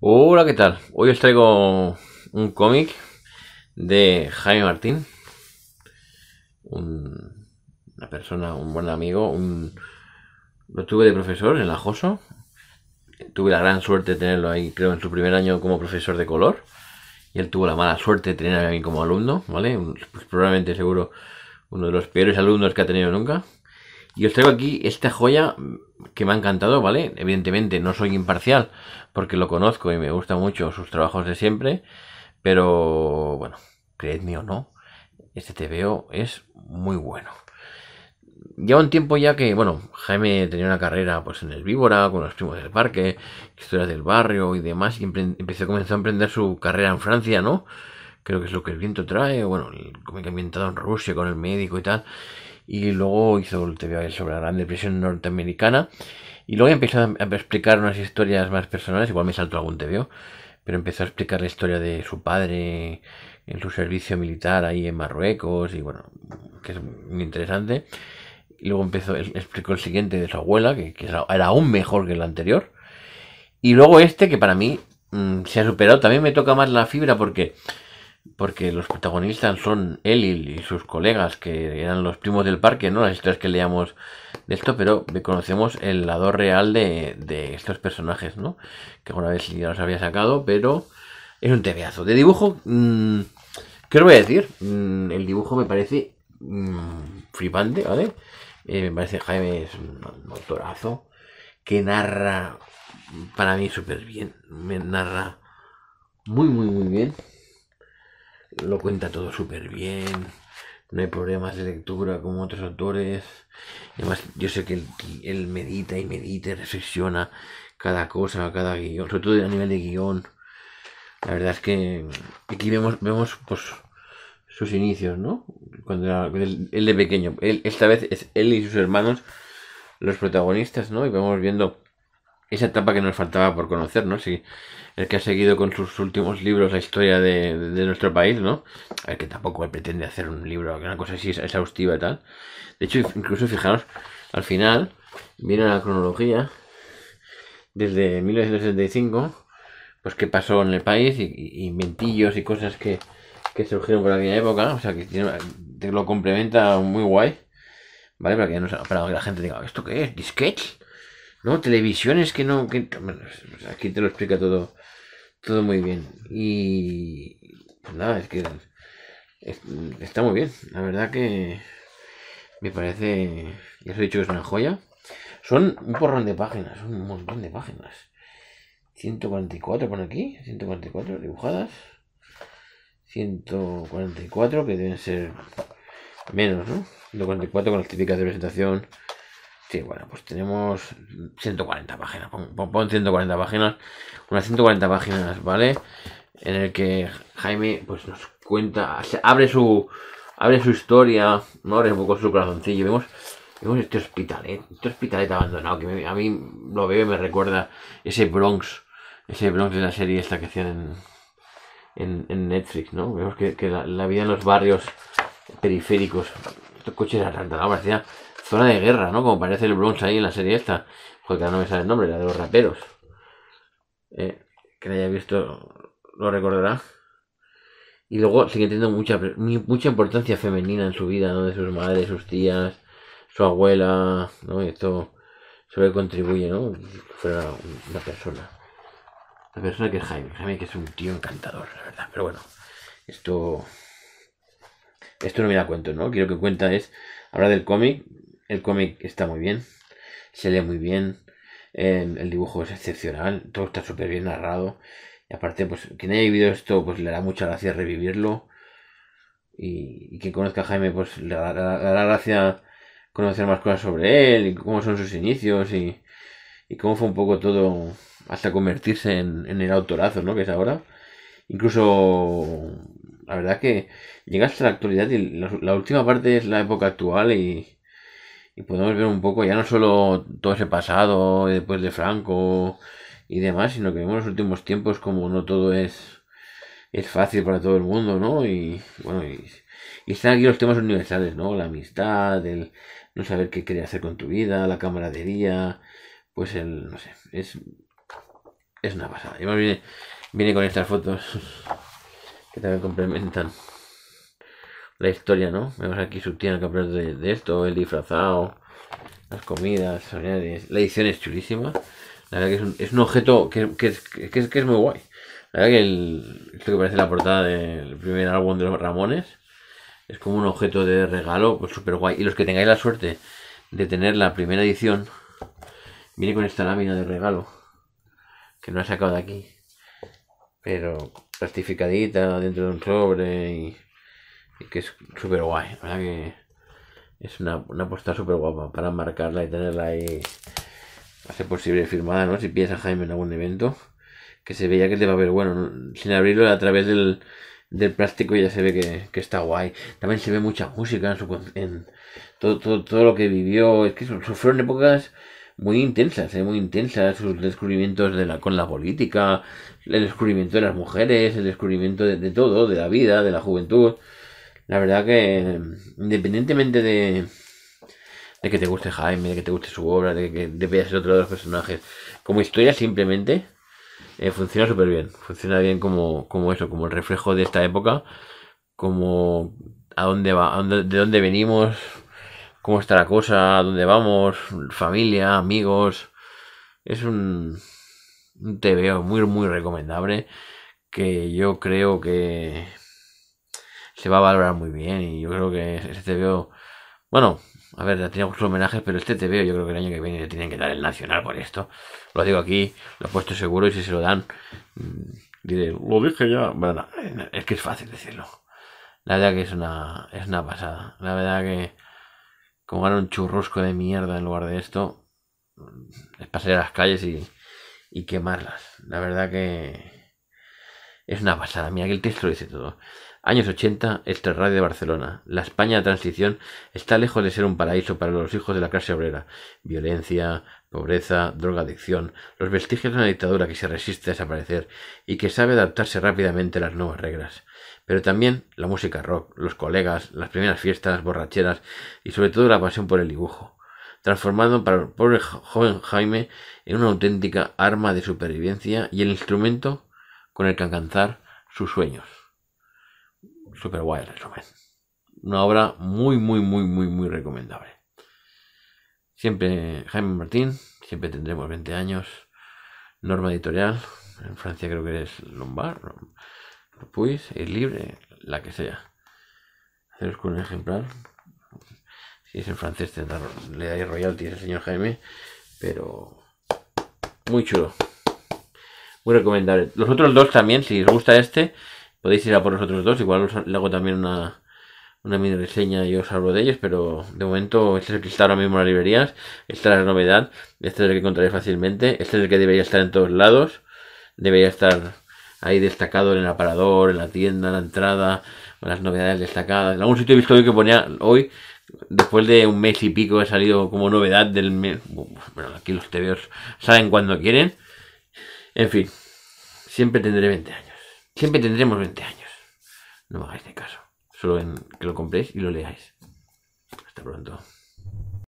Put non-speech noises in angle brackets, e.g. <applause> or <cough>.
Hola, ¿qué tal? Hoy os traigo un cómic de Jaime Martín, un, una persona, un buen amigo, un, lo tuve de profesor en la JOSO, tuve la gran suerte de tenerlo ahí, creo, en su primer año como profesor de color, y él tuvo la mala suerte de tenerme a mí como alumno, ¿vale? Pues probablemente, seguro, uno de los peores alumnos que ha tenido nunca, y os traigo aquí esta joya que me ha encantado, ¿vale? Evidentemente no soy imparcial porque lo conozco y me gustan mucho sus trabajos de siempre, pero bueno, creedme o no, este TVO es muy bueno. Lleva un tiempo ya que, bueno, Jaime tenía una carrera pues en el Víbora, con los primos del parque, historias del barrio y demás, y empezó, comenzó a emprender su carrera en Francia, ¿no? Creo que es lo que el viento trae, bueno, el cómic ambientado en Rusia con el médico y tal y luego hizo el TV sobre la Gran Depresión norteamericana. Y luego empezó a explicar unas historias más personales, igual me saltó algún TV, pero empezó a explicar la historia de su padre en su servicio militar ahí en Marruecos, y bueno, que es muy interesante. Y luego empezó, explicó el siguiente de su abuela, que, era aún mejor que el anterior. Y luego este, que para mí mm, se ha superado, también me toca más la fibra porque porque los protagonistas son él y, sus colegas, que eran los primos del parque, ¿no? Las historias que leíamos de esto, pero conocemos el lado real de, estos personajes, ¿no? Que alguna vez ya los había sacado, pero es un tebeazo. De dibujo, mmm, ¿qué os voy a decir? Mm, el dibujo me parece Fripante mm, flipante, ¿vale? Eh, me parece Jaime es un autorazo que narra para mí súper bien. Me narra muy, muy, muy bien lo cuenta todo súper bien, no hay problemas de lectura como otros autores. Además, yo sé que él, medita y medita y reflexiona cada cosa, cada guión, sobre todo a nivel de guión. La verdad es que aquí vemos, vemos pues, sus inicios, ¿no? Cuando el él, de pequeño. esta vez es él y sus hermanos los protagonistas, ¿no? Y vamos viendo esa etapa que nos faltaba por conocer, ¿no? el que ha seguido con sus últimos libros la historia de, nuestro país, ¿no? El que tampoco pretende hacer un libro, que una cosa así exhaustiva y tal. De hecho, incluso fijaros, al final viene la cronología desde 1965, pues qué pasó en el país y, y inventillos y cosas que, que, surgieron por aquella época, o sea, que lo complementa muy guay, ¿vale? Para que, para que la gente diga, ¿esto qué es? ¿Disketch? No, televisiones que no. aquí te lo explica todo, todo muy bien. Y. Pues nada, es que. está muy bien. La verdad que. Me parece. Ya os he dicho que es una joya. Son un porrón de páginas, un montón de páginas. 144 por aquí, 144 dibujadas. 144 que deben ser menos, ¿no? 144 con las típicas de presentación Sí, bueno, pues tenemos 140 páginas. Pon, 140 páginas. Unas 140 páginas, ¿vale? En el que Jaime pues nos cuenta, se abre su abre su historia, ¿no? abre un poco su corazoncillo. Vemos, vemos este hospital ¿eh? este hospitalet abandonado, que a mí lo veo y me recuerda ese Bronx, ese Bronx de la serie esta que hacían en, en, Netflix, ¿no? Vemos que, la, vida en los barrios periféricos, estos coches la parecía Zona de guerra, ¿no? Como parece el Bronx ahí en la serie esta. Joder, que no me sale el nombre, la de los raperos. Eh, que la haya visto lo recordará. Y luego sigue teniendo mucha, mucha importancia femenina en su vida, ¿no? De sus madres, sus tías, su abuela, ¿no? Y esto se contribuye, ¿no? Fuera una persona. La persona que es Jaime. Jaime que es un tío encantador, la verdad. Pero bueno, esto... Esto no me da cuento, ¿no? Quiero que cuenta es hablar del cómic, el cómic está muy bien, se lee muy bien, em, el, dibujo es excepcional, todo está súper bien narrado. Y aparte, pues quien haya vivido esto, pues le hará mucha gracia revivirlo. Y, quien conozca a Jaime, pues le dará gracia conocer más cosas sobre él cómo son sus inicios y, cómo fue un poco todo hasta convertirse en, el autorazo, ¿no? Que es ahora. Incluso, la verdad que llega hasta la actualidad y la última parte es la época actual y, y podemos ver un poco ya no solo todo ese pasado después de Franco y demás, sino que vemos los últimos tiempos como no todo es, es fácil para todo el mundo, ¿no? Y bueno, y, están aquí los temas universales, ¿no? La amistad, el no saber qué querer hacer con tu vida, la camaradería, pues el, no sé, es, es una pasada. Y más viene, viene con estas fotos <laughs> que también complementan la historia, ¿no? Vemos aquí su de, esto, el disfrazado, las comidas, la edición es chulísima. La verdad que es un, es un objeto que, es, muy guay. La verdad que el, esto que parece la portada del primer álbum de los Ramones es como un objeto de regalo pues súper guay. Y los que tengáis la suerte de tener la primera edición, viene con esta lámina de regalo que no ha sacado de aquí, pero plastificadita dentro de un sobre y que es súper guay. es una, una súper guapa para marcarla y tenerla ahí, hace posible firmada, ¿no? Si piensas, Jaime, en algún evento, que se veía que te va a ver bueno, sin abrirlo a través del, del plástico ya se ve que, está guay. También se ve mucha música en, todo, todo, todo, lo que vivió. Es que sufrieron épocas muy intensas, ¿eh? muy intensas. Sus descubrimientos de la, con la política, el descubrimiento de las mujeres, el descubrimiento de todo, de la vida, de la juventud. La verdad que independientemente de, que te guste Jaime, de que te guste su obra, de que te veas el otro de los personajes, como historia simplemente eh, funciona súper bien. Funciona bien como, como eso, como el reflejo de esta época, como a dónde va, de dónde venimos, cómo está la cosa, dónde vamos, familia, amigos. Es un, un veo muy, muy recomendable que yo creo que se va a valorar muy bien. Y yo creo que este veo bueno, a ver, tenía muchos homenajes, pero este veo yo creo que el año que viene le tienen que dar el Nacional por esto. Lo digo aquí, lo he puesto seguro y si se lo dan, mm, diré, lo dije ya. Bueno, es que es fácil decirlo. La verdad que es una, es una pasada. La verdad que como gana un churrosco de mierda en lugar de esto, mm, es pasar a las calles y, y quemarlas. La verdad que es una pasada, mira que el texto dice todo. Años 80, radio de Barcelona. La España de transición está lejos de ser un paraíso para los hijos de la clase obrera. Violencia, pobreza, drogadicción, los vestigios de una dictadura que se resiste a desaparecer y que sabe adaptarse rápidamente a las nuevas reglas. Pero también la música rock, los colegas, las primeras fiestas, borracheras y sobre todo la pasión por el dibujo transformado para el pobre joven Jaime en una auténtica arma de supervivencia y el instrumento con el que alcanzar sus sueños. Super guay el resumen. Una obra muy, muy, muy, muy, muy recomendable. Siempre Jaime Martín, siempre tendremos 20 años. Norma editorial, en Francia creo que es Lombard, Pues es libre, la que sea. Haceros con un ejemplar. Si es en francés, le dais royalties al señor Jaime, pero muy chulo muy recomendable. Los otros dos también, si os gusta este, podéis ir a por los otros dos. Igual le hago también una, una mini reseña y os hablo de ellos, pero de momento este es el que está ahora mismo en las librerías. Esta es la novedad, este es el que encontraréis fácilmente, este es el que debería estar en todos lados, debería estar ahí destacado en el aparador, en la tienda, en la entrada, las novedades destacadas. En algún sitio he visto hoy que ponía hoy, después de un mes y pico, ha salido como novedad del mes. Bueno, aquí los TVOs saben cuando quieren. En fin, siempre tendré 20 años. Siempre tendremos 20 años. No me hagáis de caso. Solo en que lo compréis y lo leáis. Hasta pronto.